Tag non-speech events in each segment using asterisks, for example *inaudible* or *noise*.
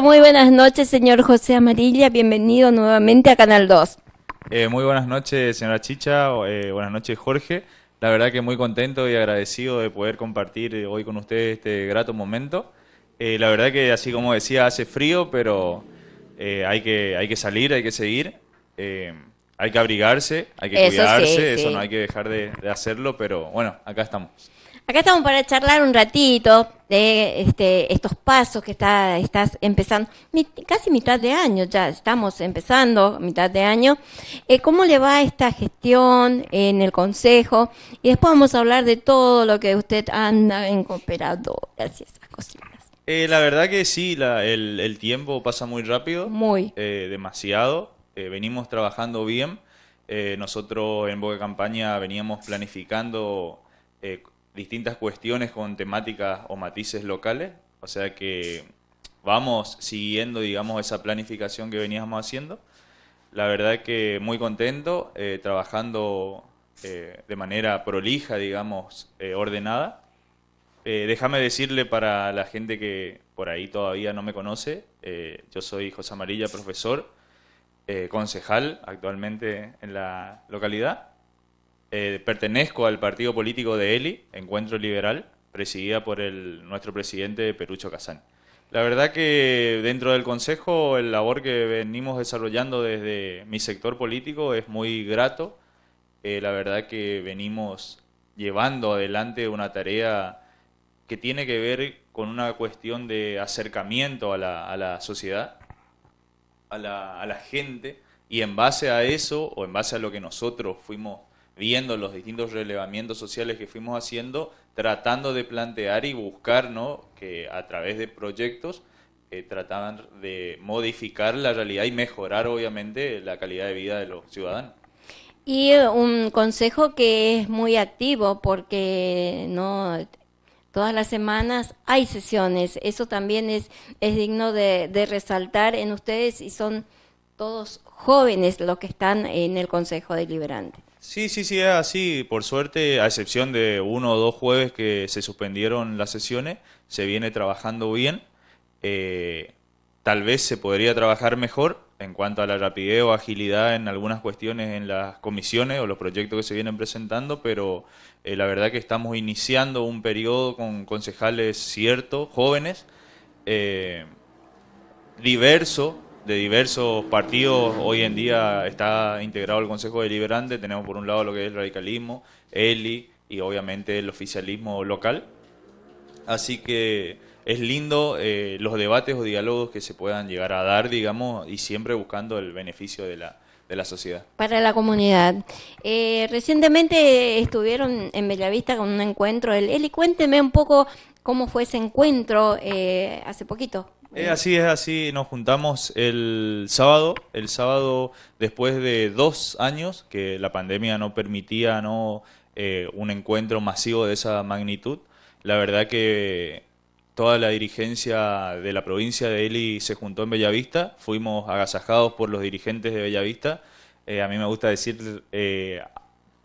muy buenas noches, señor José Amarilla. Bienvenido nuevamente a Canal 2. Eh, muy buenas noches, señora Chicha. Eh, buenas noches, Jorge. La verdad que muy contento y agradecido de poder compartir eh, hoy con ustedes este grato momento. la verdad que, así como decía, hace frío, pero hay, que, hay que salir, hay que seguir. hay que abrigarse, hay que cuidarse, eso no hay que dejar de hacerlo, pero bueno, acá estamos. Acá estamos para charlar un ratito de este, estos pasos que está, estás empezando, casi mitad de año ya, estamos empezando mitad de año. Eh, ¿Cómo le va esta gestión en el Consejo? Y después vamos a hablar de todo lo que usted anda en Gracias, esas eh, la verdad que sí, el, tiempo pasa muy rápido. Muy. Eh, demasiado. venimos trabajando bien. nosotros en Boca Campaña veníamos planificando distintas cuestiones con temáticas o matices locales, o sea que vamos siguiendo, digamos, esa planificación que veníamos haciendo. La verdad que muy contento, eh, trabajando eh, de manera prolija, digamos, eh, ordenada. déjame decirle para la gente que por ahí todavía no me conoce, yo soy José Amarilla, profesor, concejal actualmente en la localidad. Eh, pertenezco al partido político de ELI, Encuentro Liberal, presidida por el, nuestro presidente Perucho Casán. La verdad que dentro del Consejo el labor que venimos desarrollando desde mi sector político es muy grato. Eh, la verdad que venimos llevando adelante una tarea que tiene que ver con una cuestión de acercamiento a la, sociedad, a la, a la gente, y en base a eso, o en base a lo que nosotros fuimos viendo los distintos relevamientos sociales que fuimos haciendo, tratando de plantear y buscar que a través de proyectos eh, trataban de modificar la realidad y mejorar obviamente la calidad de vida de los ciudadanos. Y eh, un consejo que es muy activo porque no todas las semanas hay sesiones. Eso también es, es digno de, resaltar en ustedes y son todos jóvenes los que están en el Consejo Deliberante. Sí, sí, sí, es así. Por suerte, a excepción de uno o dos jueves que se suspendieron las sesiones, se viene trabajando bien. Eh, tal vez se podría trabajar mejor en cuanto a la rapidez o agilidad en algunas cuestiones en las comisiones o los proyectos que se vienen presentando, pero eh, la verdad que estamos iniciando un periodo con concejales ciertos, jóvenes, eh, diverso de diversos partidos. Hoy en día está integrado el Consejo Deliberante. Tenemos por un lado lo que es el radicalismo, ELI y obviamente el oficialismo local. Así que es lindo eh, los debates o diálogos que se puedan llegar a dar, digamos, y siempre buscando el beneficio de la, de la sociedad. Para la comunidad. Eh, recientemente estuvieron en Bellavista con un encuentro. Eli, cuénteme un poco cómo fue ese encuentro eh, hace poquito así es, así nos juntamos el sábado, el sábado después de dos años que la pandemia no permitía no eh, un encuentro masivo de esa magnitud. La verdad que toda la dirigencia de la provincia de Eli se juntó en Bellavista, fuimos agasajados por los dirigentes de Bellavista. Eh, a mí me gusta decir, eh,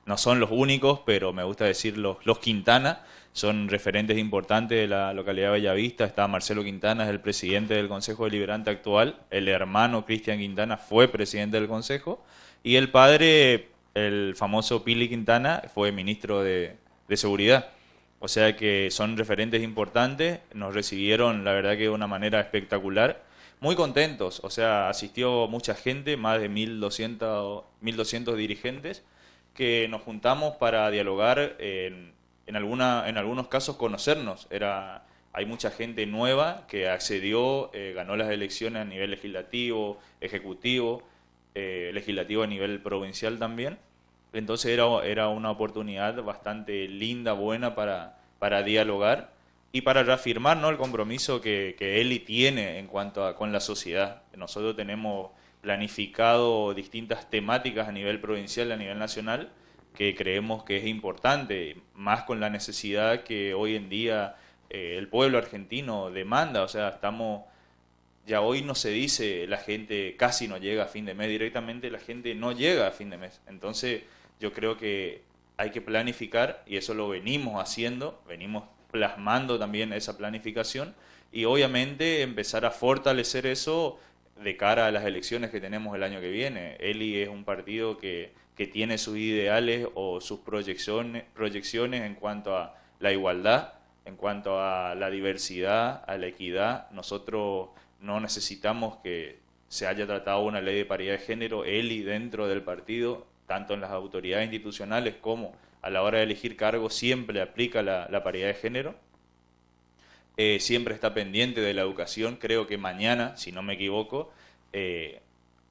no son los únicos, pero me gusta decir los, los Quintana son referentes importantes de la localidad de Bellavista. Está Marcelo Quintana, es el presidente del Consejo Deliberante actual. El hermano Cristian Quintana fue presidente del Consejo. Y el padre, el famoso Pili Quintana, fue ministro de, de Seguridad. O sea que son referentes importantes. Nos recibieron, la verdad, que de una manera espectacular. Muy contentos. O sea, asistió mucha gente, más de 1.200, 1200 dirigentes, que nos juntamos para dialogar en en, algunos casos conocernos. Era, hay mucha gente nueva que accedió, eh, ganó las elecciones a nivel legislativo, ejecutivo, eh, legislativo a nivel provincial también. Entonces era, era una oportunidad bastante linda, buena para, para dialogar y para reafirmar el compromiso que, que Eli tiene en cuanto a con la sociedad. Nosotros tenemos planificado distintas temáticas a nivel provincial, a nivel nacional, que creemos que es importante, más con la necesidad que hoy en día eh, el pueblo argentino demanda, o sea, estamos, ya hoy no se dice la gente casi no llega a fin de mes, directamente la gente no llega a fin de mes. Entonces yo creo que hay que planificar y eso lo venimos haciendo, venimos plasmando también esa planificación y obviamente empezar a fortalecer eso de cara a las elecciones que tenemos el año que viene. Eli es un partido que que tiene sus ideales o sus proyecciones, en cuanto a la igualdad, en cuanto a la diversidad, a la equidad. Nosotros no necesitamos que se haya tratado una ley de paridad de género, él y dentro del partido, tanto en las autoridades institucionales como a la hora de elegir cargos, siempre aplica la, paridad de género. Eh, siempre está pendiente de la educación, creo que mañana, si no me equivoco, eh,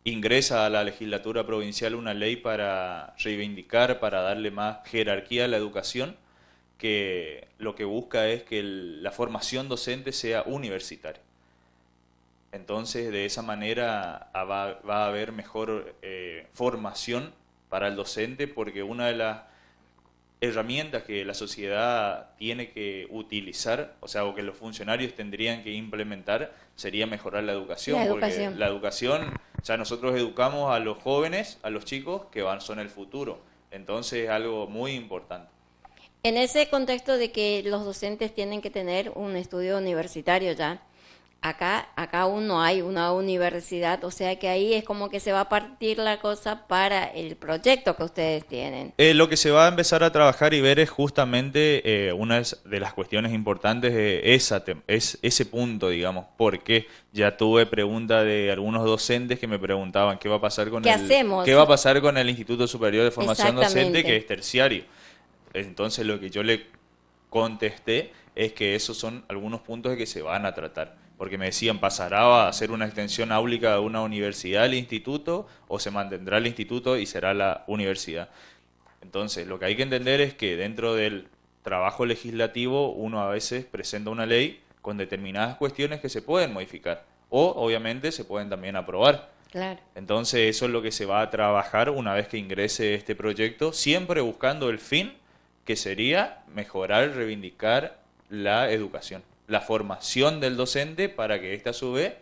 ingresa a la legislatura provincial una ley para reivindicar, para darle más jerarquía a la educación, que lo que busca es que la formación docente sea universitaria. Entonces, de esa manera va, a haber mejor eh, formación para el docente, porque una de las herramientas que la sociedad tiene que utilizar, o sea, o que los funcionarios tendrían que implementar, sería mejorar la educación. La educación. Porque la educación, o sea, nosotros educamos a los jóvenes, a los chicos, que van, son el futuro. Entonces es algo muy importante. En ese contexto de que los docentes tienen que tener un estudio universitario ya, acá, acá aún no hay una universidad, o sea que ahí es como que se va a partir la cosa para el proyecto que ustedes tienen. Eh, lo que se va a empezar a trabajar y ver es justamente eh, una de las cuestiones importantes, de esa es ese punto, digamos, porque ya tuve pregunta de algunos docentes que me preguntaban qué va a pasar con qué va a pasar con el Instituto Superior de Formación Docente que es terciario. Entonces lo que yo le contesté es que esos son algunos puntos que se van a tratar porque me decían, ¿pasará a ser una extensión áulica de una universidad al instituto o se mantendrá el instituto y será la universidad? Entonces, lo que hay que entender es que dentro del trabajo legislativo uno a veces presenta una ley con determinadas cuestiones que se pueden modificar o obviamente se pueden también aprobar. Entonces, eso es lo que se va a trabajar una vez que ingrese este proyecto, siempre buscando el fin que sería mejorar, reivindicar la educación la formación del docente para que esta a su vez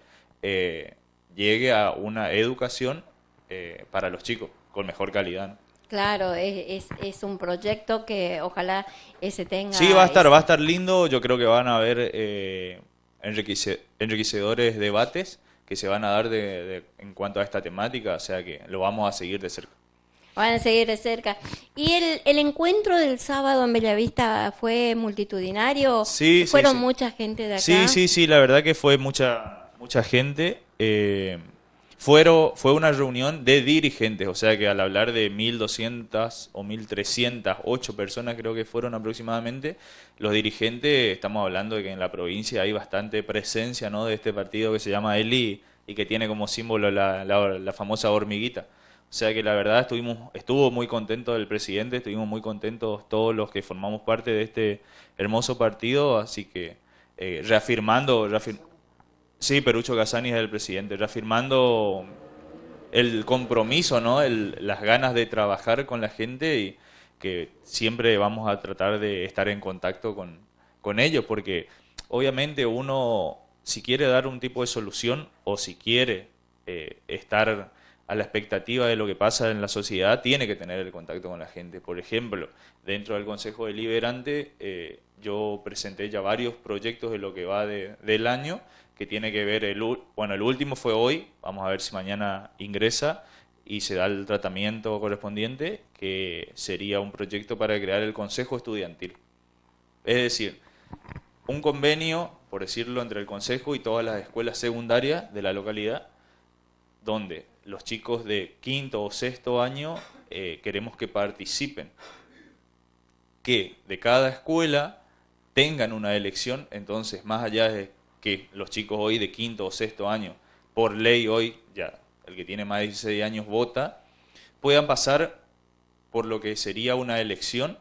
eh, llegue a una educación eh, para los chicos con mejor calidad. Claro, es, es, un proyecto que ojalá ese tenga. Sí, va a estar, va a estar lindo. Yo creo que van a haber eh, enriquecedores debates que se van a dar en cuanto a esta temática, o sea que lo vamos a seguir de cerca. Van a seguir de cerca. ¿Y el, encuentro del sábado en Bellavista fue multitudinario? Sí, ¿Fueron mucha gente de acá? Sí, sí, sí, la verdad que fue mucha, mucha gente. Eh, fueron, fue una reunión de dirigentes, o sea que al hablar de 1.200 o 1.308 personas creo que fueron aproximadamente, los dirigentes, estamos hablando de que en la provincia hay bastante presencia ¿no? de este partido que se llama ELI y que tiene como símbolo la, la famosa hormiguita. O sea que la verdad estuvimos, estuvo muy contento el presidente, estuvimos muy contentos todos los que formamos parte de este hermoso partido, así que eh, reafirmando, sí, Perucho Casani es el presidente, reafirmando el compromiso, ¿no? las ganas de trabajar con la gente y que siempre vamos a tratar de estar en contacto con, ellos, porque obviamente uno, si quiere dar un tipo de solución o si quiere eh, estar a la expectativa de lo que pasa en la sociedad, tiene que tener el contacto con la gente. Por ejemplo, dentro del Consejo Deliberante eh, yo presenté ya varios proyectos de lo que va del año, que tiene que ver, el, bueno, el último fue hoy, vamos a ver si mañana ingresa y se da el tratamiento correspondiente, que sería un proyecto para crear el Consejo Estudiantil. Es decir, un convenio, por decirlo, entre el Consejo y todas las escuelas secundarias de la localidad, donde los chicos de quinto o sexto año eh, queremos que participen, que de cada escuela tengan una elección, entonces más allá de que los chicos hoy de quinto o sexto año, por ley hoy ya el que tiene más de 16 años vota, puedan pasar por lo que sería una elección,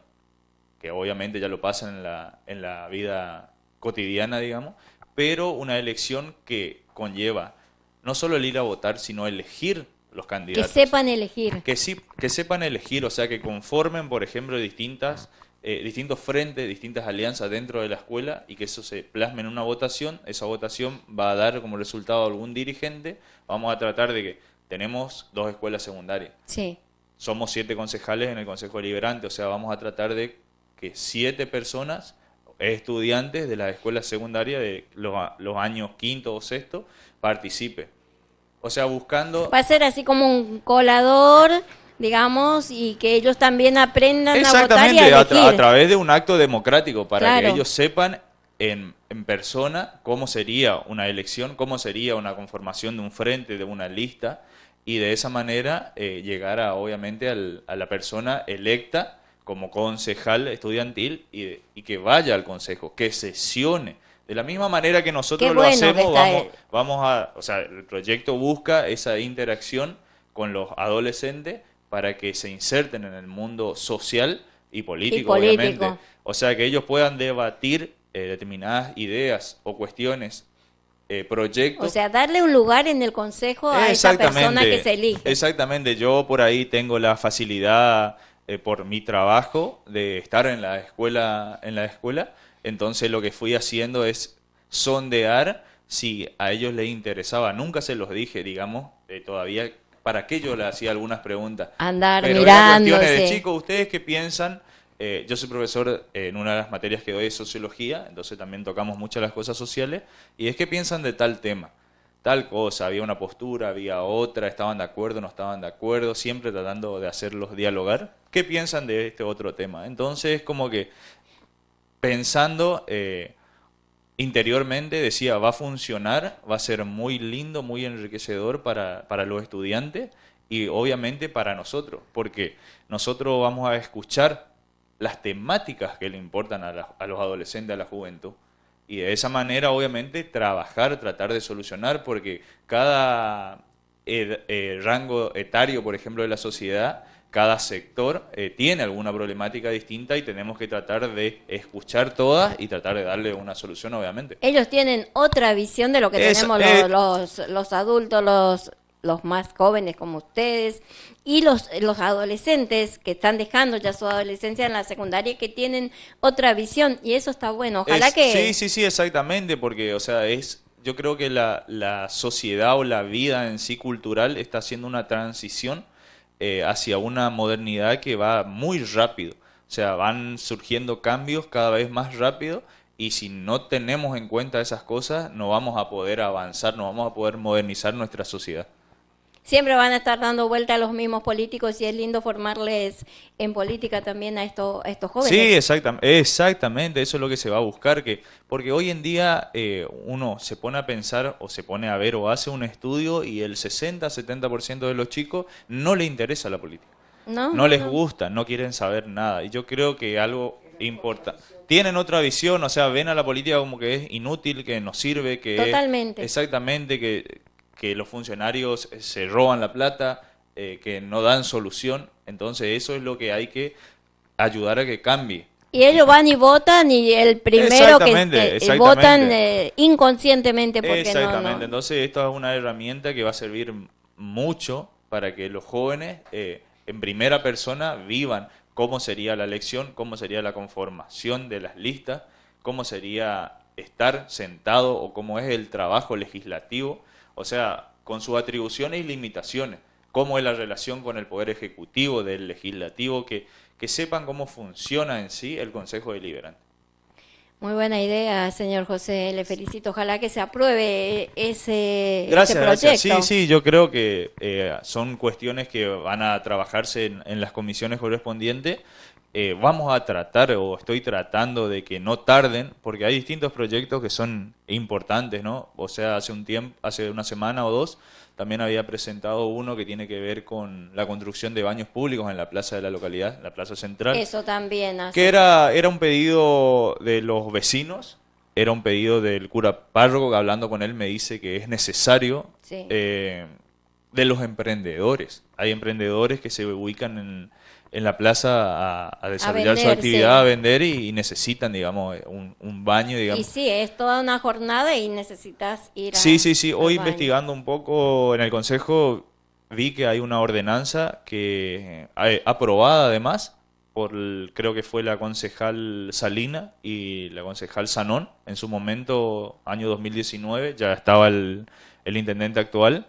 que obviamente ya lo pasan en la, en la vida cotidiana, digamos, pero una elección que conlleva no solo el ir a votar, sino elegir los candidatos. Que sepan elegir. Que, sí, que sepan elegir, o sea, que conformen, por ejemplo, distintas, eh, distintos frentes, distintas alianzas dentro de la escuela y que eso se plasme en una votación. Esa votación va a dar como resultado algún dirigente. Vamos a tratar de que tenemos dos escuelas secundarias. Sí. Somos siete concejales en el Consejo deliberante o sea, vamos a tratar de que siete personas estudiantes de la escuela secundaria de los, años quinto o sexto participe. O sea, buscando... Va a ser así como un colador, digamos, y que ellos también aprendan a votar y a, través de un acto democrático, para que ellos sepan en, en, persona cómo sería una elección, cómo sería una conformación de un frente, de una lista, y de esa manera eh, llegar a, obviamente al, a la persona electa como concejal estudiantil y, que vaya al consejo, que sesione. De la misma manera que nosotros lo hacemos, vamos, a, o sea, el proyecto busca esa interacción con los adolescentes para que se inserten en el mundo social y político, obviamente. O sea, que ellos puedan debatir eh, determinadas ideas o cuestiones eh, proyectos. O sea, darle un lugar en el consejo a esa persona que se elige. Exactamente, yo por ahí tengo la facilidad eh, por mi trabajo de estar en la escuela, en la escuela. Entonces lo que fui haciendo es sondear si a ellos les interesaba. Nunca se los dije, digamos, eh, todavía para qué yo le hacía algunas preguntas. Andar Pero mirando. de chicos, ¿ustedes qué piensan? Eh, yo soy profesor en una de las materias que doy es sociología, entonces también tocamos muchas las cosas sociales, y es que piensan de tal tema tal cosa, había una postura, había otra, estaban de acuerdo, no estaban de acuerdo, siempre tratando de hacerlos dialogar. ¿Qué piensan de este otro tema? Entonces, como que pensando eh, interiormente, decía, va a funcionar, va a ser muy lindo, muy enriquecedor para, los estudiantes y obviamente para nosotros, porque nosotros vamos a escuchar las temáticas que le importan a los adolescentes, a la juventud. Y de esa manera, obviamente, trabajar, tratar de solucionar, porque cada eh, eh, rango etario, por ejemplo, de la sociedad, cada sector eh, tiene alguna problemática distinta y tenemos que tratar de escuchar todas y tratar de darle una solución, obviamente. Ellos tienen otra visión de lo que tenemos los, los adultos, los los más jóvenes como ustedes y los, los adolescentes que están dejando ya su adolescencia en la secundaria que tienen otra visión y eso está bueno. Ojalá que... Sí, sí, sí, exactamente, porque, o sea, es... Yo creo que la, la sociedad o la vida en sí cultural está haciendo una transición eh, hacia una modernidad que va muy rápido. O sea, van surgiendo cambios cada vez más rápido y si no tenemos en cuenta esas cosas, no vamos a poder avanzar, no vamos a poder modernizar nuestra sociedad siempre van a estar dando vuelta a los mismos políticos y es lindo formarles en política también a, estos, estos jóvenes. Sí, exactamente, exactamente, eso es lo que se va a buscar, que, porque hoy en día eh, uno se pone a pensar o se pone a ver o hace un estudio y el 60-70% de los chicos no le interesa la política. No, les gusta, no quieren saber nada. Y yo creo que algo importa. Tienen otra visión, o sea, ven a la política como que es inútil, que no sirve, que... Totalmente. exactamente, que que los funcionarios eh, se roban la plata, eh, que no dan solución. Entonces eso es lo que hay que ayudar a que cambie. Y ellos van y votan y el primero que eh, votan inconscientemente. Porque exactamente, no, entonces esto es una herramienta que va a servir mucho para que los jóvenes en primera persona vivan cómo sería la elección, cómo sería la conformación de las listas, cómo sería estar sentado o cómo es el trabajo legislativo o sea, con sus atribuciones y limitaciones, cómo es la relación con el Poder Ejecutivo, del Legislativo, que, que sepan cómo funciona en sí el Consejo Deliberante. Muy buena idea, señor José. Le felicito. Ojalá que se apruebe ese, este gracias, proyecto. Gracias. Sí, sí, yo creo que eh, son cuestiones que van a trabajarse en las comisiones correspondientes eh, vamos a tratar o estoy tratando de que no tarden, porque hay distintos proyectos que son importantes, ¿no? O sea, hace un tiempo, hace una semana o dos, también había presentado uno que tiene que ver con la construcción de baños públicos en la plaza de la localidad, la plaza central. Eso también. Que era, era un pedido de los vecinos, era un pedido del cura párroco, que hablando con él me dice que es necesario eh, de los emprendedores. Hay emprendedores que se ubican en en la plaza a, desarrollar su actividad, a vender y, necesitan, digamos, eh, un, baño, digamos. Y sí, es toda una jornada y necesitas ir a... Sí, sí, sí. Hoy investigando un poco en el Consejo vi que hay una ordenanza que eh, eh, aprobada además por creo que fue la concejal Salina y la concejal Sanón en su momento año 2019 ya estaba el, intendente actual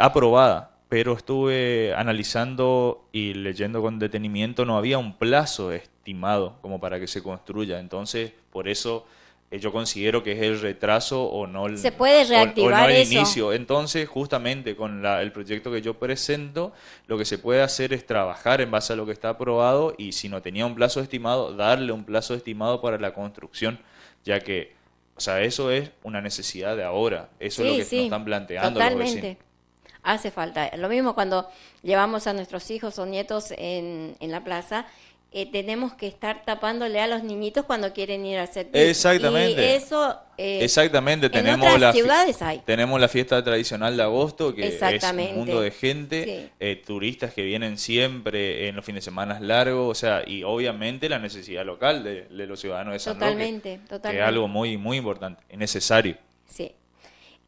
aprobada pero estuve analizando y leyendo con detenimiento, no había un plazo estimado como para que se construya. Entonces, por eso eh, yo considero que es el retraso o no el, se puede reactivar o, no el inicio. Entonces, justamente con el proyecto que yo presento, lo que se puede hacer es trabajar en base a lo que está aprobado y si no tenía un plazo estimado, darle un plazo estimado para la construcción, ya que, o sea, eso es una necesidad de ahora. Eso es lo que nos están planteando. Los vecinos hace falta. Lo mismo cuando llevamos a nuestros hijos o nietos en, en la plaza, eh, tenemos que estar tapándole a los niñitos cuando quieren ir a hacer Exactamente. eso. Eh, Exactamente. Tenemos las ciudades hay. Tenemos la fiesta tradicional de agosto, que es un mundo de gente, eh, turistas que vienen siempre en los fines de semana largos, o sea, y obviamente la necesidad local de, los ciudadanos de es algo muy, muy importante, es necesario. Sí.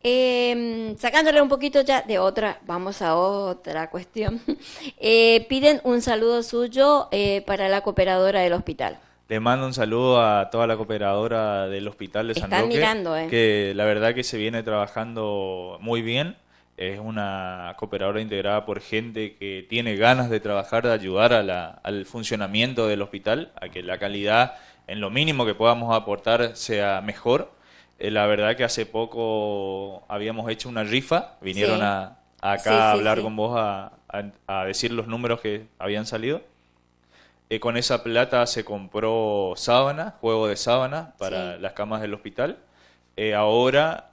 Eh, sacándole un poquito ya de otra, vamos a otra cuestión. *laughs* Eh, piden un saludo suyo eh, para la cooperadora del hospital. Le mando un saludo a toda la cooperadora del hospital de Están San Roque, mirando, eh. que la verdad que se viene trabajando muy bien. Es una cooperadora integrada por gente que tiene ganas de trabajar, de ayudar al funcionamiento del hospital, a que la calidad en lo mínimo que podamos aportar sea mejor. Eh, la verdad que hace poco habíamos hecho una rifa, vinieron a, acá a hablar con vos, a, decir los números que habían salido. Eh, con esa plata se compró sábana, juego de sábana para las camas del hospital. Eh, ahora,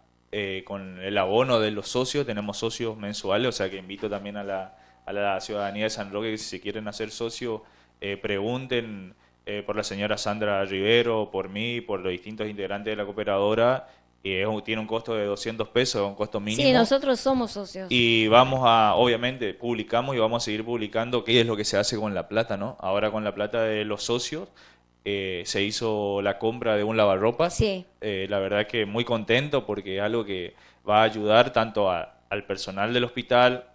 con el abono de los socios, tenemos socios mensuales, o sea que invito también a la, a la ciudadanía de San Roque que si quieren hacer socios, pregunten eh, por la señora Sandra Rivero, por mí, por los distintos integrantes de la cooperadora, y tiene un costo de 200 pesos, un costo mínimo. Sí, nosotros somos socios. Y vamos a, obviamente, publicamos y vamos a seguir publicando qué es lo que se hace con la plata, ¿no? Ahora con la plata de los socios eh, se hizo la compra de un lavarropa. Sí. Eh, la verdad que muy contento porque es algo que va a ayudar tanto al personal del hospital,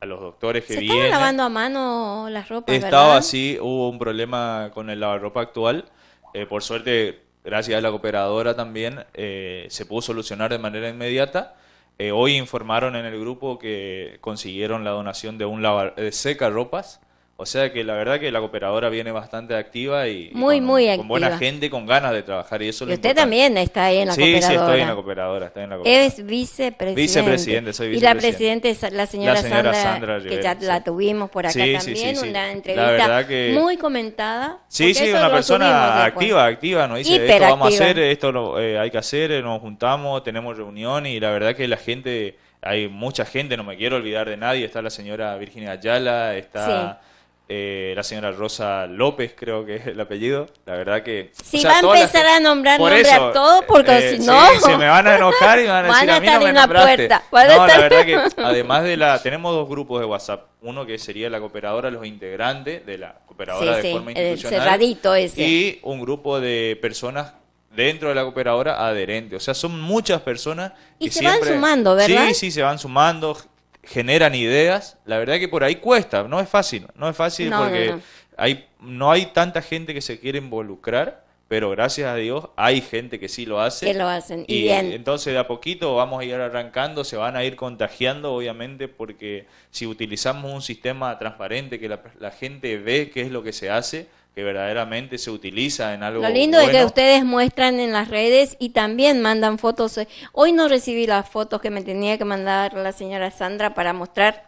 a los doctores que ¿Se vienen. lavando a mano las ropas? Estaba así, hubo un problema con el lavarropa actual. Eh, por suerte, gracias a la cooperadora también, eh, se pudo solucionar de manera inmediata. Eh, hoy informaron en el grupo que consiguieron la donación de un de seca ropas o sea que la verdad que la cooperadora viene bastante activa y muy, con, buena gente, con ganas de trabajar y eso. Y usted también está ahí en la cooperadora. Sí, sí, estoy en la cooperadora, estoy en la cooperadora. Es vicepresidente. Vicepresidente, soy vicepresidente. Y la presidenta es la señora, Sandra, que ya la tuvimos por acá también, una entrevista muy comentada. Sí, sí, una persona activa, activa, nos dice esto vamos a hacer, esto lo, eh, hay que hacer, eh, nos juntamos, tenemos reunión y la verdad que la gente, hay mucha gente, no me quiero olvidar de nadie, está la señora Virginia Ayala, está eh, la señora Rosa López, creo que es el apellido. La verdad que. Si va a empezar a nombrar nombre a todo, porque eh, si no. se me van a enojar y me van a *laughs* decir a, estar mí en me puerta. no, la verdad que *laughs* además de la. Tenemos dos grupos de WhatsApp. Uno que sería la cooperadora, los integrantes de la cooperadora de forma institucional. cerradito ese. Y un grupo de personas dentro de la cooperadora adherente. O sea, son muchas personas. Y se van sumando, ¿verdad? Sí, sí, se van sumando generan ideas. La verdad que por ahí cuesta, no es fácil, no es fácil porque no, Hay, no hay tanta gente que se quiere involucrar, pero gracias a Dios hay gente que sí lo hace. Que lo hacen, y, Entonces de a poquito vamos a ir arrancando, se van a ir contagiando obviamente porque si utilizamos un sistema transparente que la gente ve qué es lo que se hace, que verdaderamente se utiliza en algo. Lo lindo es que ustedes muestran en las redes y también mandan fotos. Hoy no recibí las fotos que me tenía que mandar la señora Sandra para mostrar,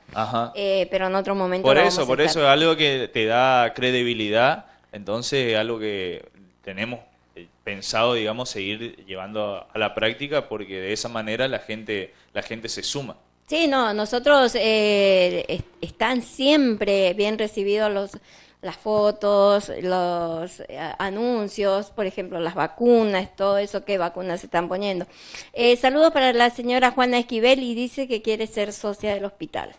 eh, pero en otro momento. Por eso, por eso es algo que te da credibilidad, entonces es algo que tenemos eh, pensado, digamos, seguir llevando a la práctica porque de esa manera la gente, la gente se suma. Sí, no, nosotros eh, están siempre bien recibidos los las fotos, los eh, anuncios, por ejemplo, las vacunas, todo eso, qué vacunas se están poniendo. Eh, saludos para la señora Juana Esquivel y dice que quiere ser socia del hospital.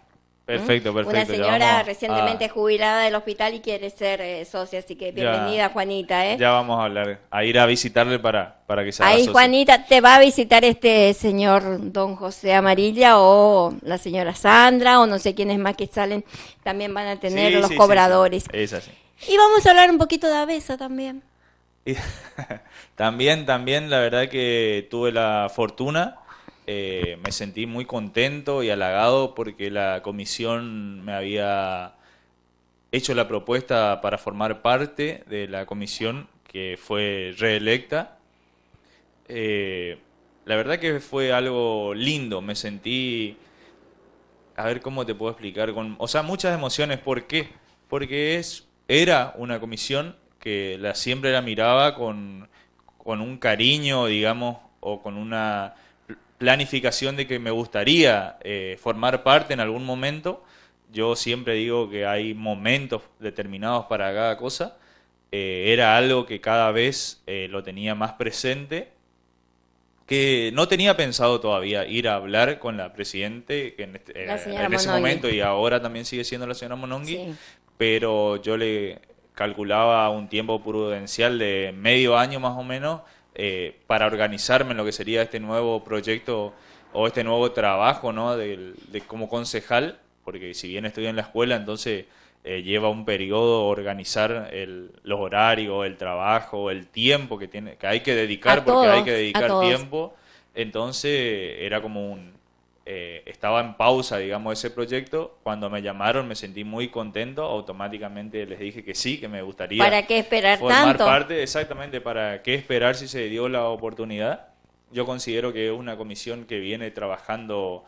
Perfecto, perfecto. Una señora recientemente jubilada del hospital y quiere ser eh, socia, así que bienvenida Juanita. ¿eh? Ya vamos a hablar, a ir a visitarle para, para que se Ahí Juanita, ¿te va a visitar este señor don José Amarilla o la señora Sandra o no sé quiénes más que salen? También van a tener los cobradores. Sí, es así. Y vamos a hablar un poquito de Avesa también. *laughs* también, también, la verdad que tuve la fortuna eh, me sentí muy contento y halagado porque la comisión me había hecho la propuesta para formar parte de la comisión que fue reelecta. Eh, la verdad que fue algo lindo, me sentí, a ver cómo te puedo explicar, o sea, muchas emociones, ¿por qué? Porque es, era una comisión que la, siempre la miraba con, con un cariño, digamos, o con una planificación de que me gustaría eh, formar parte en algún momento. Yo siempre digo que hay momentos determinados para cada cosa. Eh, era algo que cada vez eh, lo tenía más presente, que no tenía pensado todavía ir a hablar con la presidente este, en, ese momento y ahora también sigue siendo la señora Monongi, pero yo le calculaba un tiempo prudencial de medio año más o menos eh, para organizarme en lo que sería este nuevo proyecto o este nuevo trabajo ¿no? de, como concejal, porque si bien estoy en la escuela, entonces eh, lleva un periodo organizar el, los horarios, el trabajo, el tiempo que, tiene, que hay que dedicar, porque hay que dedicar tiempo. Entonces era como un, eh, estaba en pausa, digamos, ese proyecto. Cuando me llamaron me sentí muy contento, automáticamente les dije que sí, que me gustaría. ¿Para qué esperar formar parte, exactamente, ¿para qué esperar si se dio la oportunidad? Yo considero que es una comisión que viene trabajando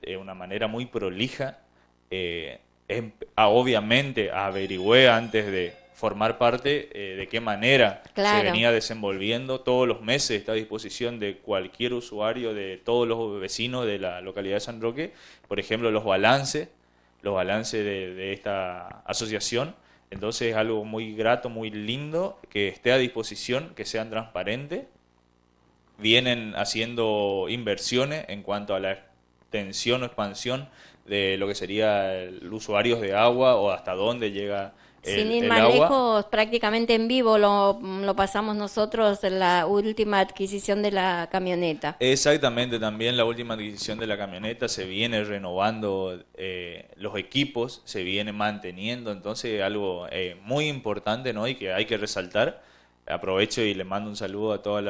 de una manera muy prolija. Eh, em, ah, obviamente averigüé antes de, formar parte eh, de qué manera se venía desenvolviendo todos los meses, está a disposición de cualquier usuario, de todos los vecinos de la localidad de San Roque, por ejemplo, los balances, los balances de, esta asociación. Entonces es algo muy grato, muy lindo, que esté a disposición, que sean transparentes. Vienen haciendo inversiones en cuanto a la extensión o expansión de lo que sería los usuarios de agua o hasta dónde llega sin ir más lejos, prácticamente en vivo lo, pasamos nosotros en la última adquisición de la camioneta. Exactamente, también la última adquisición de la camioneta se viene renovando eh, los equipos, se viene manteniendo, entonces algo eh, muy importante ¿no? y que hay que resaltar. Aprovecho y le mando un saludo a todos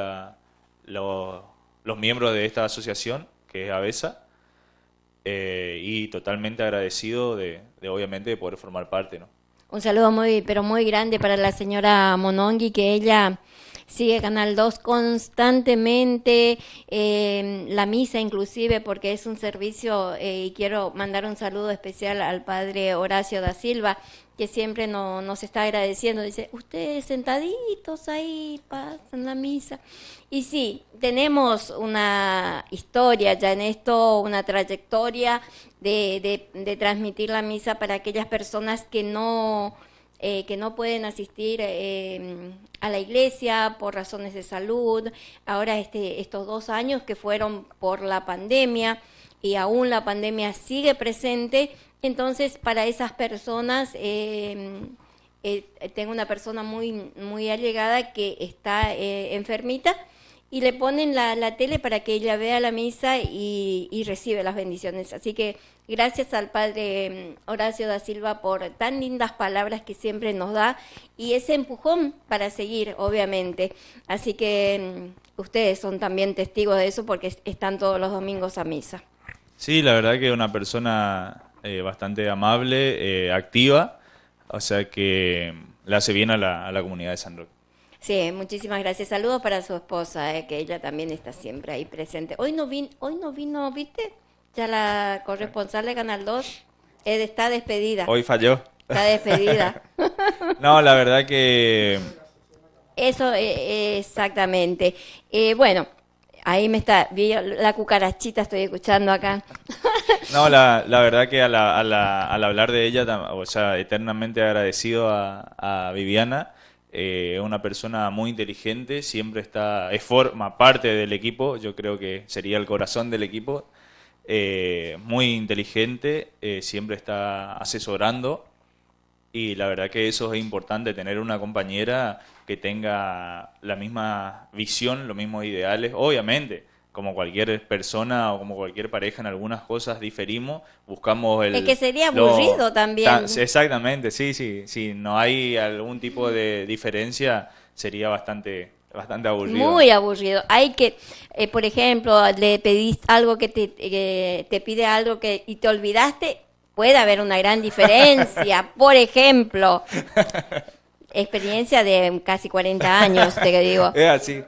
los, miembros de esta asociación, que es ABESA, eh, y totalmente agradecido de, obviamente poder formar parte. ¿no? Un saludo muy, pero muy grande para la señora Monongi, que ella sigue Canal 2 constantemente, em, la misa inclusive, porque es un servicio eh, y quiero mandar un saludo especial al padre Horacio da Silva, que siempre no, nos está agradeciendo. Dice, ustedes sentaditos ahí pasan la misa. Y sí, tenemos una historia ya en esto, una trayectoria de, de, transmitir la misa para aquellas personas que no, eh, que no pueden asistir em, a la iglesia por razones de salud. Ahora este, estos dos años que fueron por la pandemia y aún la pandemia sigue presente entonces, para esas personas, eh, eh, tengo una persona muy, muy allegada que está eh, enfermita y le ponen la, tele para que ella vea la misa y, y, recibe las bendiciones. Así que gracias al padre mm, Horacio da Silva por tan lindas palabras que siempre nos da y ese empujón para seguir, obviamente. Así que mm, ustedes son también testigos de eso porque están todos los domingos a misa. Sí, la verdad que una persona eh, bastante amable, eh, activa, o sea que le hace bien a la, comunidad de San Roque. Sí, eh, muchísimas gracias. Saludos para su esposa, que ella también está siempre ahí presente. Hoy no, vino, hoy no vino, ¿viste? Ya la corresponsal de Canal 2 está despedida. Hoy falló. Está despedida. *laughs* no, la verdad que... Eso, exactamente. bueno, Ahí me está, la cucarachita, estoy escuchando acá. *laughs* No, la, verdad que al hablar de ella, eternamente agradecido a, Viviana. Eh, una persona muy inteligente, siempre está, es forma parte del equipo, yo creo que sería el corazón del equipo, eh, muy inteligente, eh, siempre está asesorando y la verdad que eso es importante, tener una compañera que tenga la misma visión, los mismos ideales. Obviamente, como cualquier persona o como cualquier pareja en algunas cosas diferimos, buscamos el... que sería aburrido también. exactamente, sí, sí. Si no hay algún tipo de diferencia, sería bastante bastante aburrido. Muy aburrido. Hay que, eh, por ejemplo, le pedís algo que te, te pide algo que, y te olvidaste puede haber una gran diferencia. *laughs* Por ejemplo, experiencia de casi 40 años, te digo. Es así.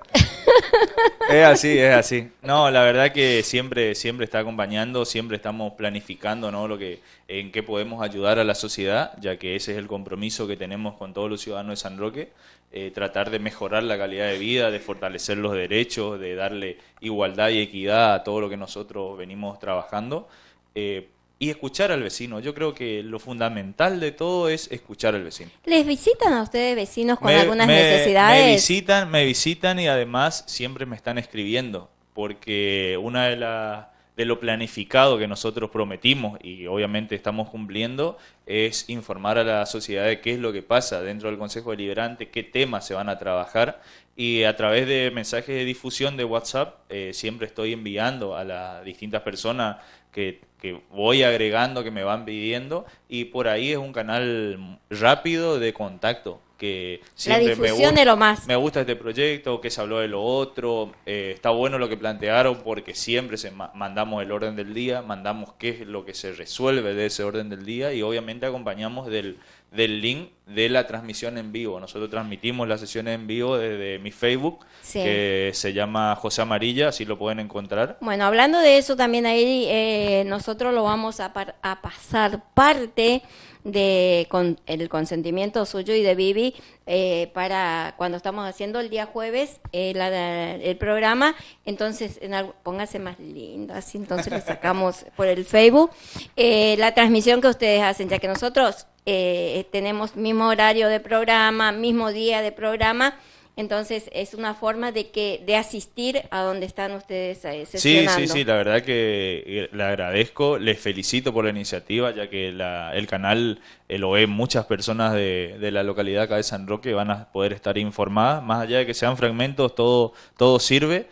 Es así, es así. No, la verdad que siempre, siempre está acompañando, siempre estamos planificando, ¿no? Lo que, en qué podemos ayudar a la sociedad, ya que ese es el compromiso que tenemos con todos los ciudadanos de San Roque, eh, tratar de mejorar la calidad de vida, de fortalecer los derechos, de darle igualdad y equidad a todo lo que nosotros venimos trabajando. Eh, y escuchar al vecino. Yo creo que lo fundamental de todo es escuchar al vecino. ¿Les visitan a ustedes vecinos con algunas necesidades? Me visitan, me visitan y además siempre me están escribiendo, porque una de las de lo planificado que nosotros prometimos y obviamente estamos cumpliendo es informar a la sociedad de qué es lo que pasa dentro del Consejo Deliberante, qué temas se van a trabajar y a través de mensajes de difusión de WhatsApp eh, siempre estoy enviando a las distintas personas que que voy agregando, que me van pidiendo, y por ahí es un canal rápido de contacto. Que siempre la difusión me de lo más. Me gusta este proyecto, que se habló de lo otro, eh, está bueno lo que plantearon porque siempre se mandamos el orden del día, mandamos qué es lo que se resuelve de ese orden del día y obviamente acompañamos del, del link de la transmisión en vivo. Nosotros transmitimos las sesiones en vivo desde mi Facebook, que se llama José Amarilla, así lo pueden encontrar. Bueno, hablando de eso también ahí, eh, nosotros lo vamos a, a pasar parte de con el consentimiento suyo y de Vivi eh, para cuando estamos haciendo el día jueves eh, el programa, entonces póngase más lindo, así entonces le sacamos por el Facebook la transmisión que ustedes hacen, ya que nosotros eh, tenemos mismo horario de programa, mismo día de programa. Entonces es una forma de que de asistir a donde están ustedes sesionando. Eh, sí, sí, sí, la verdad que eh, le agradezco, les felicito por la iniciativa, ya que el canal lo ven muchas personas de, la localidad acá de San Roque, van a poder estar informadas, más allá de que sean fragmentos, todo, todo sirve,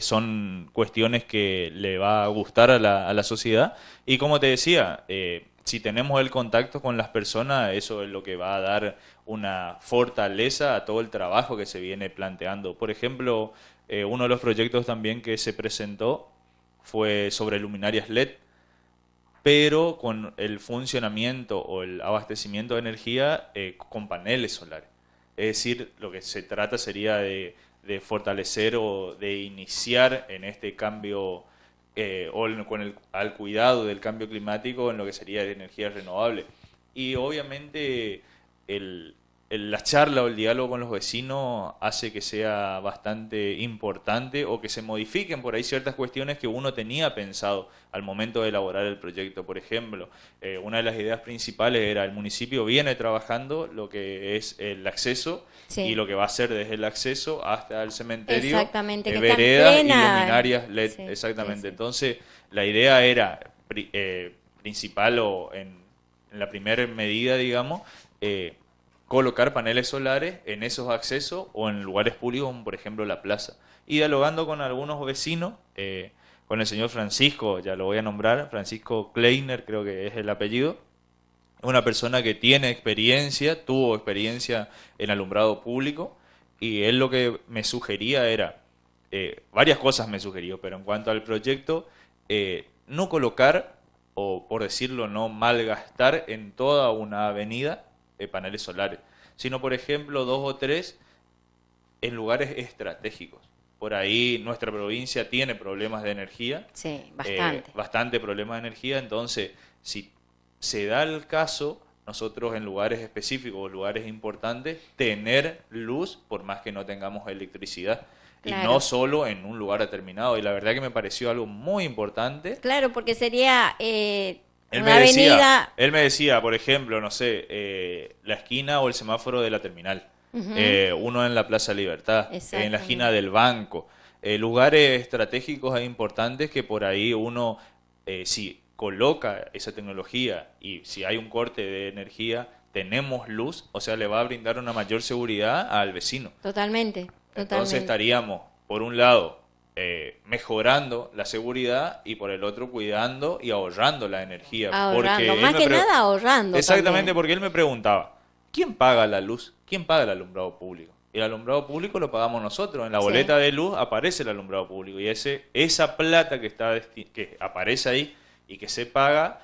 son cuestiones que le va a gustar a la, a la sociedad. Y como te decía, eh, si tenemos el contacto con las personas, eso es lo que va a dar una fortaleza a todo el trabajo que se viene planteando. Por ejemplo, eh, uno de los proyectos también que se presentó fue sobre luminarias LED, pero con el funcionamiento o el abastecimiento de energía eh, con paneles solares. Es decir, lo que se trata sería de fortalecer o de iniciar en este cambio eh, o con el, al cuidado del cambio climático en lo que sería de energías renovables. Y obviamente el, la charla o el diálogo con los vecinos hace que sea bastante importante o que se modifiquen por ahí ciertas cuestiones que uno tenía pensado al momento de elaborar el proyecto. Por ejemplo, eh, una de las ideas principales era el municipio viene trabajando lo que es el acceso y lo que va a ser desde el acceso hasta el cementerio, exactamente, eh, veredas y luminarias LED. exactamente. Entonces, la idea era eh, principal o en, la primera medida, digamos, colocar paneles solares en esos accesos o en lugares públicos, como por ejemplo la plaza. Y dialogando con algunos vecinos, eh, con el señor Francisco, ya lo voy a nombrar, Francisco Kleiner creo que es el apellido, una persona que tiene experiencia, tuvo experiencia en alumbrado público, y él lo que me sugería era, eh, varias cosas me sugirió, pero en cuanto al proyecto, eh, no colocar, o por decirlo, no malgastar en toda una avenida eh, paneles solares, sino por ejemplo dos o tres en lugares estratégicos. Por ahí nuestra provincia tiene problemas de energía. Sí, eh, bastante. bastante problemas de energía. Entonces, si se da el caso, nosotros en lugares específicos o lugares importantes, tener luz por más que no tengamos electricidad. Y no solo en un lugar determinado. Y la verdad que me pareció algo muy importante. Claro, porque sería eh, él me, decía, él me decía, por ejemplo, no sé, eh, la esquina o el semáforo de la terminal. Eh, uno en la Plaza Libertad, en la esquina del banco. Eh, lugares estratégicos e importantes que por ahí uno, si coloca esa tecnología y si hay un corte de energía, tenemos luz, o sea, le va a brindar una mayor seguridad al vecino. Totalmente. totalmente. Entonces estaríamos, por un lado, eh, mejorando la seguridad y por el otro cuidando y ahorrando la energía. porque más que nada ahorrando. Exactamente, porque él me preguntaba, ¿quién paga la luz? ¿Quién paga el alumbrado público? El alumbrado público lo pagamos nosotros, en la boleta de luz aparece el alumbrado público y ese, esa plata que, está que aparece ahí y que se paga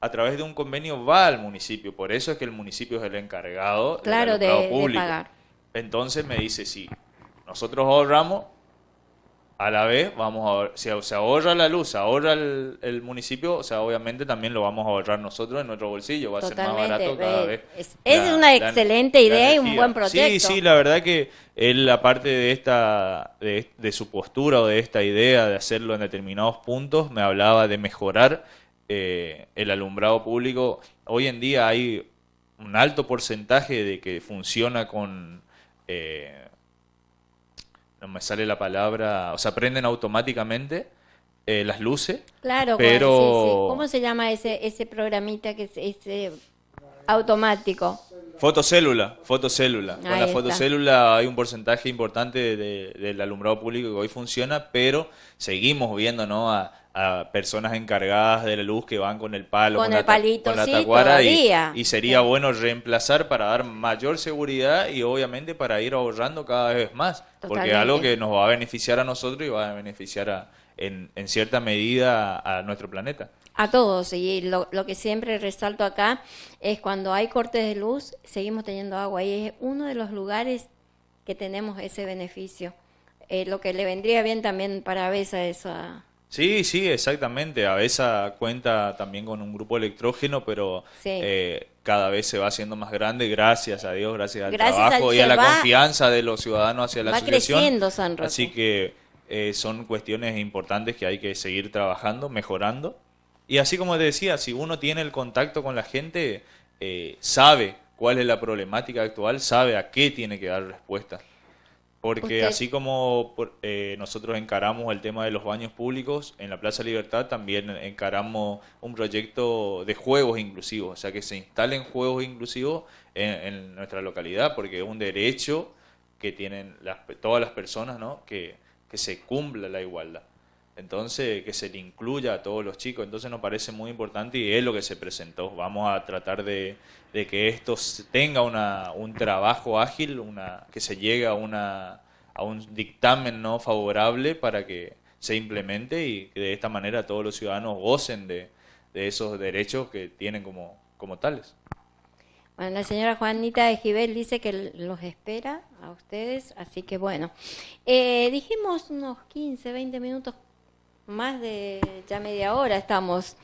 a través de un convenio va al municipio, por eso es que el municipio es el encargado de, pagar. Entonces me dice, sí, nosotros ahorramos, a la vez vamos a si se ahorra la luz, ahorra el, municipio, o sea, obviamente también lo vamos a ahorrar nosotros en nuestro bolsillo, va a ser más barato cada vez. Es, una excelente idea y un buen proyecto. Sí, sí, la verdad que él parte de esta de, su postura o de esta idea de hacerlo en determinados puntos, me hablaba de mejorar eh, el alumbrado público. Hoy en día hay un alto porcentaje de que funciona con eh, me sale la palabra, o sea, prenden automáticamente eh, las luces. Claro, pero... ¿Cómo se llama ese, ese programita que es ese eh, automático? Fotocélula, fotocélula. Con la fotocélula hay un porcentaje importante del alumbrado público que hoy funciona, pero seguimos viendo ¿no? a a personas encargadas de la luz que van con el palo, con, el palito, con la y, sería bueno reemplazar para dar mayor seguridad y obviamente para ir ahorrando cada vez más, porque es algo que nos va a beneficiar a nosotros y va a beneficiar a, en, cierta medida a, nuestro planeta. A todos, y lo, que siempre resalto acá es cuando hay cortes de luz, seguimos teniendo agua y es uno de los lugares que tenemos ese beneficio. Eh, lo que le vendría bien también para Besa esa Sí, sí, exactamente. A veces cuenta también con un grupo electrógeno, pero eh, cada vez se va haciendo más grande, gracias a Dios, gracias al trabajo y a la confianza de los ciudadanos hacia la va creciendo San Así que eh, son cuestiones importantes que hay que seguir trabajando, mejorando. Y así como te decía, si uno tiene el contacto con la gente, eh, sabe cuál es la problemática actual, sabe a qué tiene que dar respuesta. Porque así como eh, nosotros encaramos el tema de los baños públicos, en la Plaza Libertad también encaramos un proyecto de juegos inclusivos, o sea, que se instalen juegos inclusivos en, nuestra localidad, porque es un derecho que tienen las, todas las personas, ¿no? Que, que se cumpla la igualdad. Entonces, que se le incluya a todos los chicos. Entonces nos parece muy importante y es lo que se presentó. Vamos a tratar de, que esto tenga un trabajo ágil, una, que se llegue a, una, a un dictamen no favorable para que se implemente y que de esta manera todos los ciudadanos gocen de, esos derechos que tienen como, tales. Bueno, la señora Juanita de Gibel dice que los espera a ustedes, así que bueno. Eh, dijimos unos 15, 20 minutos más de ya media hora estamos.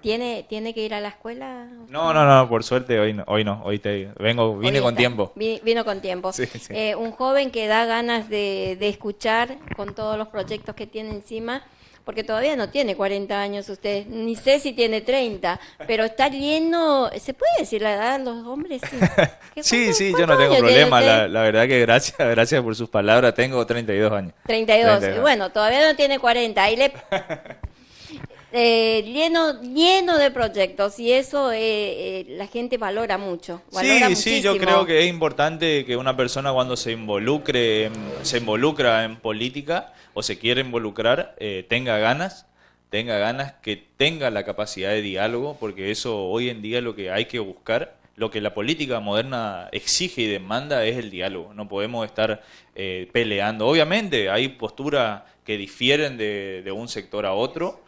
¿Tiene, ¿Tiene que ir a la escuela? No, no, no, por suerte hoy no, hoy, no, hoy te vengo, vine con tiempo. vino con tiempo. Eh, un joven que da ganas de escuchar con todos los proyectos que tiene encima porque todavía no tiene 40 años usted, ni sé si tiene 30, pero está lleno, ¿se puede decir la edad de los hombres? Sí, *laughs* sí, yo no tengo problema, la, verdad que gracias, *laughs* gracias por sus palabras, tengo 32 años. 32, bueno, todavía no tiene 40, ahí le... *laughs* Eh, lleno, lleno de proyectos y eso eh, eh, la gente valora mucho. sí, sí, yo creo que es importante que una persona cuando se involucre, se involucra en política, o se quiere involucrar, eh, tenga ganas, tenga ganas, que tenga la capacidad de diálogo, porque eso hoy en día es lo que hay que buscar. Lo que la política moderna exige y demanda es el diálogo. No podemos estar eh, peleando. Obviamente hay posturas que difieren de, un sector a otro,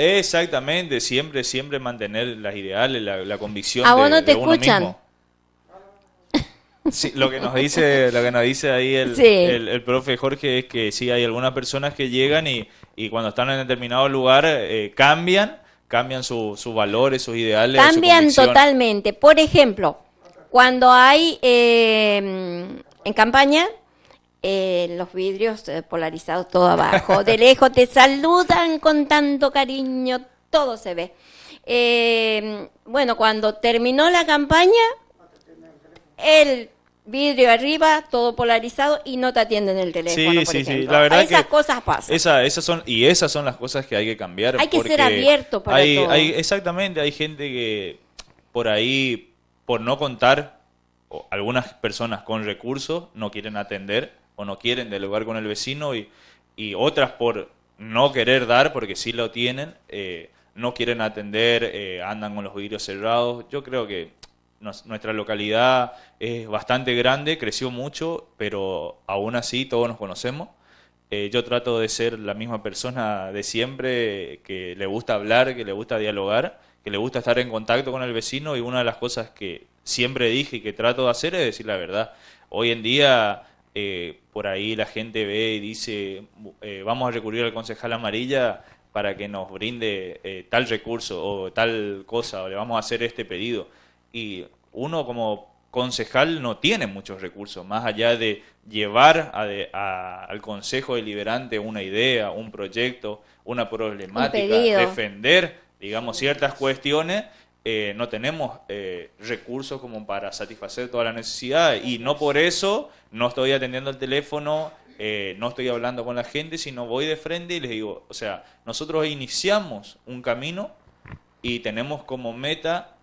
Exactamente, siempre, siempre mantener las ideales, la, la convicción. Ah, no te escuchan. Mismo. Sí, lo que nos dice, lo que nos dice ahí el, el, profe Jorge es que sí hay algunas personas que llegan y, cuando están en determinado lugar eh, cambian, cambian sus valores, sus ideales. Cambian totalmente. Por ejemplo, cuando hay eh, en campaña eh, los vidrios polarizados todo abajo, de *laughs* lejos te saludan con tanto cariño, todo se ve. bueno, cuando terminó la campaña, el vidrio arriba, todo polarizado y no te atienden el teléfono. Sí, sí, sí. esas cosas pasan. Esa, esas son, y esas son las cosas que hay que cambiar. Hay que ser abierto para hay, todo. exactamente, hay gente que por ahí, por no contar, algunas personas con recursos no quieren atender o no quieren dialogar con el vecino y, otras por no querer dar, porque sí lo tienen, eh, no quieren atender, eh, andan con los vidrios cerrados. Yo creo que nuestra localidad es bastante grande, creció mucho, pero aún así todos nos conocemos. Eh, yo trato de ser la misma persona de siempre, que le gusta hablar, que le gusta dialogar, que le gusta estar en contacto con el vecino y una de las cosas que siempre dije y que trato de hacer es decir la verdad. Hoy en día eh, por ahí la gente ve y dice, eh, vamos a recurrir al concejal amarilla para que nos brinde tal recurso o tal cosa, o le vamos a hacer este pedido y uno como concejal no tiene muchos recursos, más allá de llevar al Consejo Deliberante una idea, un proyecto, una problemática, defender, digamos, ciertas cuestiones, eh, no tenemos eh, recursos como para satisfacer todas las necesidades y no por eso no estoy atendiendo el teléfono, eh, no estoy hablando con la gente, sino voy de frente y les digo, o sea, nosotros iniciamos un camino y tenemos como meta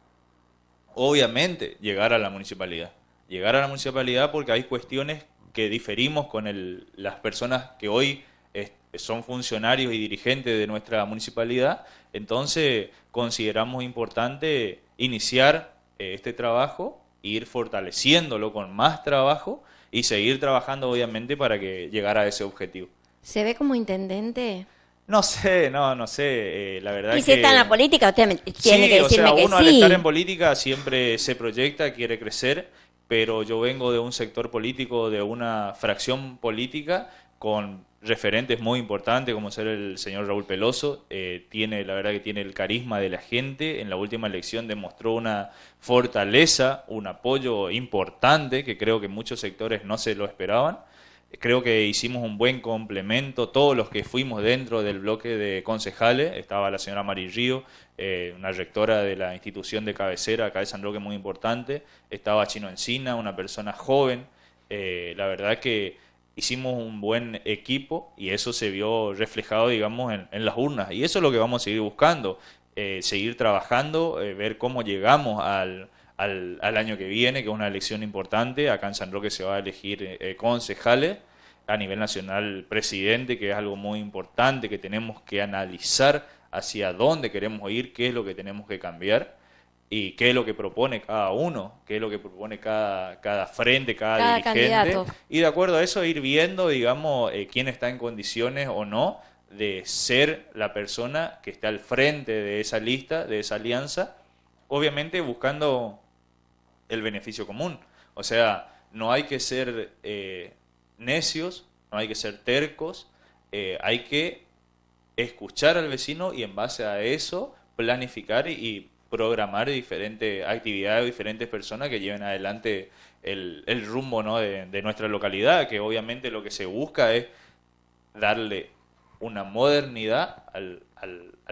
obviamente, llegar a la municipalidad. Llegar a la municipalidad porque hay cuestiones que diferimos con las personas que hoy son funcionarios y dirigentes de nuestra municipalidad, entonces consideramos importante iniciar eh, este trabajo, ir fortaleciéndolo con más trabajo y seguir trabajando obviamente para que llegara a ese objetivo. ¿Se ve como intendente no sé, no, no sé. Eh, la verdad y si está en la política, usted tiene sí, que o sea, uno al estar en política siempre se proyecta, quiere crecer, pero yo vengo de un sector político, de una fracción política con referentes muy importantes, como ser el señor Raúl Peloso, eh, tiene, la verdad que tiene el carisma de la gente, en la última elección demostró una fortaleza, un apoyo importante que creo que muchos sectores no se lo esperaban, Creo que hicimos un buen complemento, todos los que fuimos dentro del bloque de concejales, estaba la señora Mari Río, eh, una rectora de la institución de cabecera acá de San Roque muy importante, estaba Chino Encina, una persona joven, eh, la verdad que hicimos un buen equipo y eso se vio reflejado, digamos, en, las urnas. Y eso es lo que vamos a seguir buscando, eh, seguir trabajando, ver cómo llegamos al, al, al, año que viene, que es una elección importante. Acá en San Roque se va a elegir eh, eh, concejales, a nivel nacional presidente, que es algo muy importante que tenemos que analizar hacia dónde queremos ir, qué es lo que tenemos que cambiar y qué es lo que propone cada uno, qué es lo que propone cada, cada frente, cada, dirigente. Candidato. Y de acuerdo a eso ir viendo, digamos, eh, quién está en condiciones o no de ser la persona que está al frente de esa lista, de esa alianza, obviamente buscando el beneficio común. O sea, no hay que ser eh, necios, no hay que ser tercos, eh, hay que escuchar al vecino y en base a eso planificar y programar diferentes actividades, diferentes personas que lleven adelante el, rumbo ¿no? de, nuestra localidad, que obviamente lo que se busca es darle una modernidad al,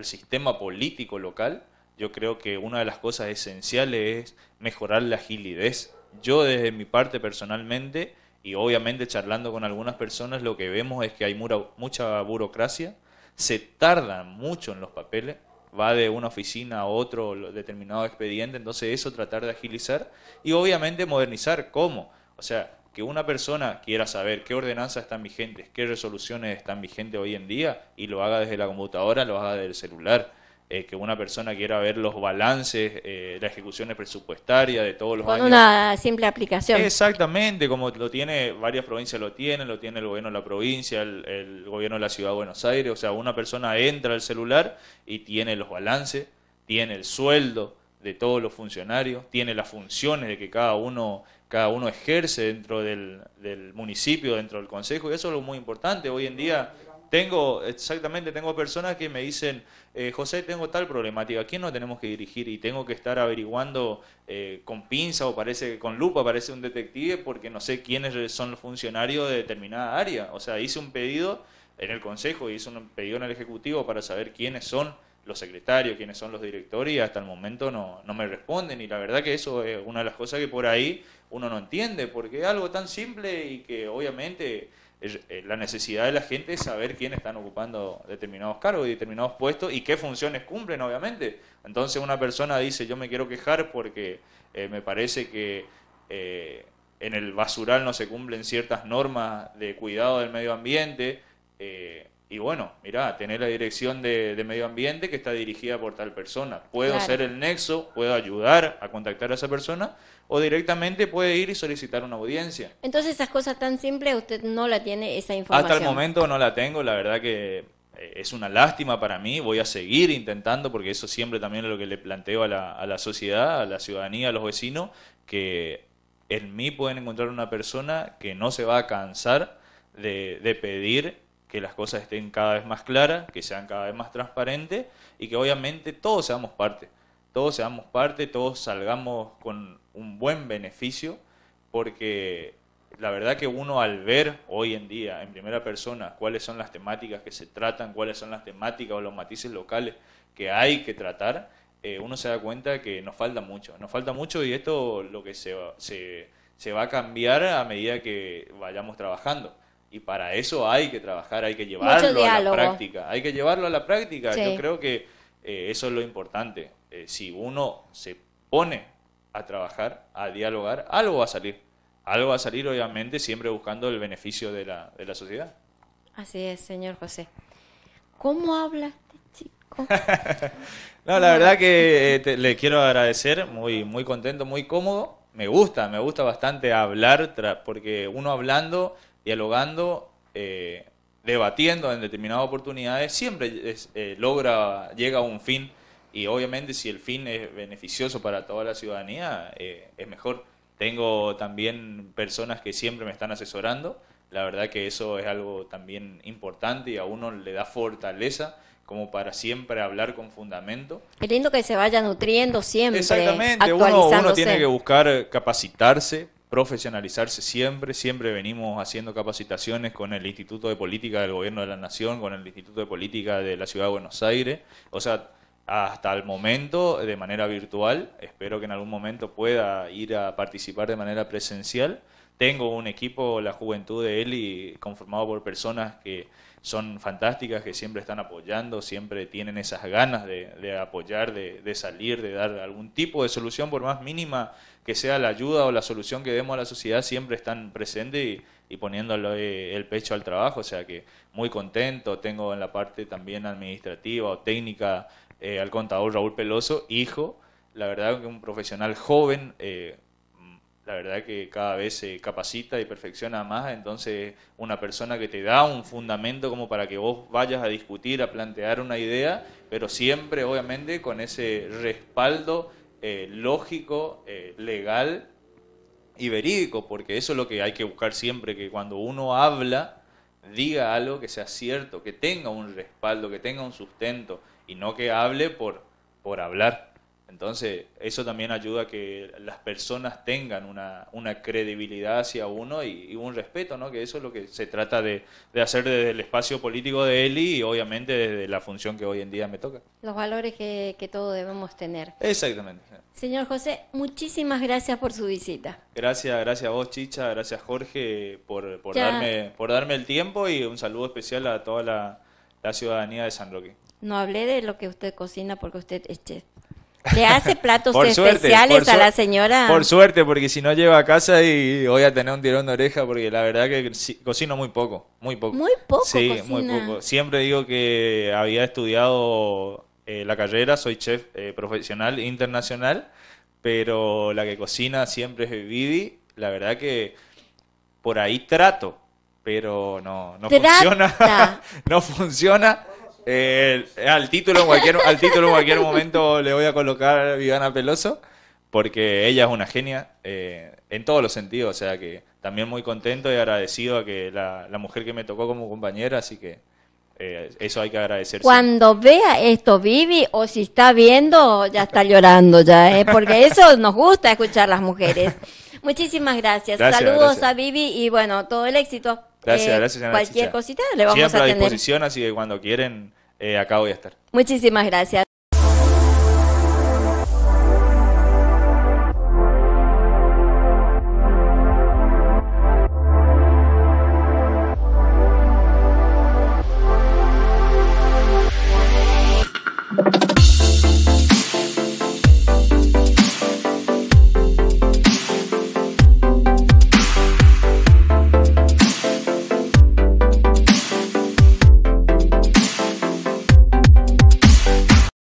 sistema político local yo creo que una de las cosas esenciales es mejorar la agilidad. Yo desde mi parte personalmente, y obviamente charlando con algunas personas, lo que vemos es que hay mucha burocracia, se tarda mucho en los papeles, va de una oficina a otro determinado expediente, entonces eso tratar de agilizar y obviamente modernizar. ¿Cómo? O sea, que una persona quiera saber qué ordenanzas están vigentes, qué resoluciones están vigentes hoy en día y lo haga desde la computadora, lo haga desde el celular eh, que una persona quiera ver los balances, eh, las ejecuciones presupuestarias de todos los Con años. una simple aplicación. Exactamente, como lo tiene, varias provincias lo tienen, lo tiene el gobierno de la provincia, el, gobierno de la ciudad de Buenos Aires, o sea, una persona entra al celular y tiene los balances, tiene el sueldo de todos los funcionarios, tiene las funciones de que cada uno cada uno ejerce dentro del, del municipio, dentro del consejo, y eso es lo muy importante. Hoy en día tengo, exactamente, tengo personas que me dicen, eh, José, tengo tal problemática, ¿a quién nos tenemos que dirigir? Y tengo que estar averiguando eh, con pinza o parece con lupa, parece un detective, porque no sé quiénes son los funcionarios de determinada área. O sea, hice un pedido en el Consejo, hice un pedido en el Ejecutivo para saber quiénes son los secretarios, quiénes son los directores, y hasta el momento no, no me responden. Y la verdad que eso es una de las cosas que por ahí uno no entiende, porque es algo tan simple y que obviamente eh, la necesidad de la gente es saber quiénes están ocupando determinados cargos y determinados puestos y qué funciones cumplen, obviamente. Entonces una persona dice, yo me quiero quejar porque eh, me parece que eh, en el basural no se cumplen ciertas normas de cuidado del medio ambiente. Eh, y bueno, mirá, tener la dirección de, medio ambiente que está dirigida por tal persona. Puedo ser el nexo, puedo ayudar a contactar a esa persona o directamente puede ir y solicitar una audiencia. Entonces esas cosas tan simples, usted no la tiene esa información. Hasta el momento no la tengo, la verdad que eh, es una lástima para mí, voy a seguir intentando porque eso siempre también es lo que le planteo a la, sociedad, a la ciudadanía, a los vecinos, que en mí pueden encontrar una persona que no se va a cansar de pedir que las cosas estén cada vez más claras, que sean cada vez más transparentes y que obviamente todos seamos parte. Todos seamos parte, todos salgamos con un buen beneficio, porque la verdad que uno al ver hoy en día en primera persona cuáles son las temáticas que se tratan, cuáles son las temáticas o los matices locales que hay que tratar, eh, uno se da cuenta que nos falta mucho, nos falta mucho y esto lo que se, se, se va a cambiar a medida que vayamos trabajando. Y para eso hay que trabajar, hay que llevarlo a la práctica. Hay que llevarlo a la práctica. Yo creo que eh, eso es lo importante. Eh, si uno se pone a trabajar, a dialogar, algo va a salir. Algo va a salir, obviamente, siempre buscando el beneficio de la, de la sociedad. Así es, señor José. ¿Cómo habla este chico? *laughs* no, la verdad que eh, le quiero agradecer, muy, muy contento, muy cómodo. Me gusta, me gusta bastante hablar, porque uno hablando dialogando, eh, debatiendo en determinadas oportunidades, siempre eh, logra, llega a un fin y obviamente si el fin es beneficioso para toda la ciudadanía, eh, es mejor. Tengo también personas que siempre me están asesorando, la verdad que eso es algo también importante y a uno le da fortaleza como para siempre hablar con fundamento. Es lindo que se vaya nutriendo siempre. Exactamente, uno tiene que buscar capacitarse profesionalizarse siempre, siempre venimos haciendo capacitaciones con el Instituto de Política del Gobierno de la Nación, con el Instituto de Política de la Ciudad de Buenos Aires, o sea, hasta el momento de manera virtual, espero que en algún momento pueda ir a participar de manera presencial. Tengo un equipo, la juventud de él, conformado por personas que son fantásticas, que siempre están apoyando, siempre tienen esas ganas de, apoyar, de, salir, de dar algún tipo de solución, por más mínima que sea la ayuda o la solución que demos a la sociedad, siempre están presentes y, y poniéndole eh, el pecho al trabajo, o sea que muy contento, tengo en la parte también administrativa o técnica eh, al contador Raúl Peloso, hijo, la verdad que un profesional joven, eh, la verdad que cada vez se capacita y perfecciona más, entonces una persona que te da un fundamento como para que vos vayas a discutir, a plantear una idea, pero siempre obviamente con ese respaldo eh, lógico, eh, legal y verídico, porque eso es lo que hay que buscar siempre, que cuando uno habla diga algo que sea cierto, que tenga un respaldo, que tenga un sustento, y no que hable por, por hablar. Entonces, eso también ayuda a que las personas tengan una, credibilidad hacia uno y, un respeto, ¿no? Que eso es lo que se trata de, hacer desde el espacio político de Eli y obviamente desde la función que hoy en día me toca. Los valores que, todos debemos tener. Exactamente. Señor José, muchísimas gracias por su visita. Gracias, gracias a vos, Chicha, gracias Jorge por, darme, por darme el tiempo y un saludo especial a toda la, ciudadanía de San Roque. No hablé de lo que usted cocina porque usted es chef. Le hace *laughs* platos especiales a la señora. Por suerte, porque si no lleva a casa y voy a tener un tirón de oreja, porque la verdad que cocino muy poco, muy poco. Muy poco. Sí, muy poco. Siempre digo que había estudiado eh, la carrera, soy chef eh, profesional internacional, pero la que cocina siempre es Vivi. La verdad que por ahí trato, pero no, no funciona. *laughs* no funciona. Eh, al, título en cualquier, al título cualquier momento le voy a colocar a Viviana Peloso, porque ella es una genia eh, en todos los sentidos. O sea que también muy contento y agradecido a que la, mujer que me tocó como compañera, así que eh, eso hay que agradecer Cuando vea esto, Vivi, o si está viendo, ya está llorando ya, ¿eh? porque eso nos gusta escuchar las mujeres. *laughs* Muchísimas gracias. Saludos a Vivi y bueno, todo el éxito. Gracias, eh, gracias, gracias. Cualquier cosita le vamos a a tener. a disposición, así que cuando quieren, eh, acá voy a estar. Muchísimas gracias.